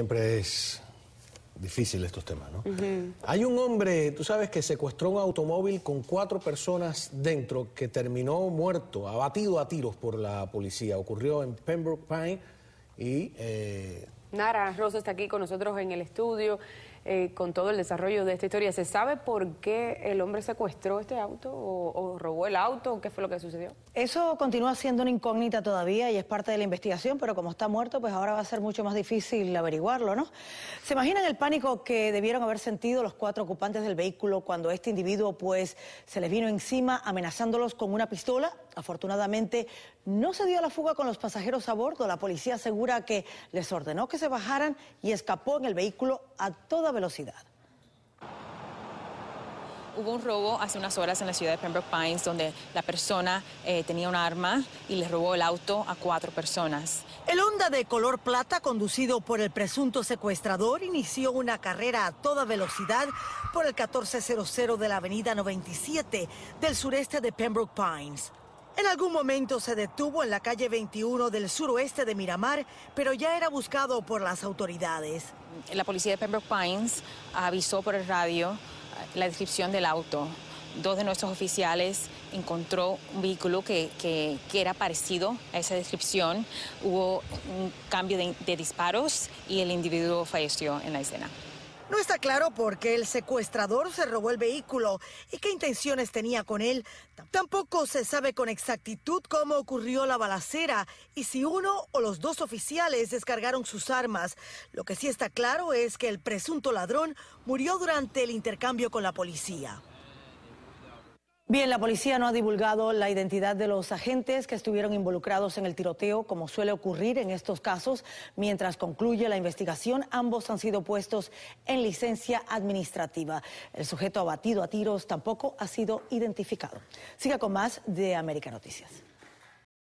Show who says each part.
Speaker 1: Siempre es difícil estos temas, ¿no? Hay un hombre, tú sabes, que secuestró un automóvil con cuatro personas dentro que terminó muerto, abatido a tiros por la policía. Ocurrió en Pembroke Pine y eh, Nara Rosa está aquí con nosotros en el estudio eh, con todo el desarrollo de esta historia. ¿Se sabe por qué el hombre secuestró este auto o, robó el auto? ¿Qué fue lo que sucedió?
Speaker 2: Eso continúa siendo una incógnita todavía y es parte de la investigación, pero como está muerto, pues ahora va a ser mucho más difícil averiguarlo, ¿no? ¿Se imaginan el pánico que debieron haber sentido los cuatro ocupantes del vehículo cuando este individuo, pues, se les vino encima amenazándolos con una pistola Afortunadamente, no se dio la fuga con los pasajeros a bordo. La policía asegura que les ordenó que se bajaran y escapó en el vehículo a toda velocidad
Speaker 1: hubo un robo hace unas horas en la ciudad de Pembroke Pines donde la persona eh, tenía un arma y
Speaker 2: le robó el auto a cuatro personas. El Honda de color plata conducido por el presunto secuestrador inició una carrera a toda velocidad por el 1400 de la avenida 97 del sureste de Pembroke Pines. En algún momento se detuvo en la calle 21 del suroeste de Miramar, pero ya era buscado por las autoridades. La policía de Pembroke Pines avisó por el radio eh, la descripción del
Speaker 1: auto. Dos de nuestros oficiales encontró un vehículo que, era parecido a esa descripción. Hubo un cambio de disparos y el individuo falleció en la escena.
Speaker 2: No está claro por qué el secuestrador se robó el vehículo y qué intenciones tenía con él. Tampoco se sabe con exactitud cómo ocurrió la balacera y si uno o los dos oficiales descargaron sus armas. Lo que sí está claro es que el presunto ladrón murió durante el intercambio con la policía. Bien, la policía no ha divulgado la identidad de los agentes que estuvieron involucrados en el tiroteo, como suele ocurrir en estos casos. Mientras concluye la investigación, ambos han sido puestos en licencia administrativa. El sujeto abatido a tiros tampoco ha sido identificado. Siga con más de América Noticias.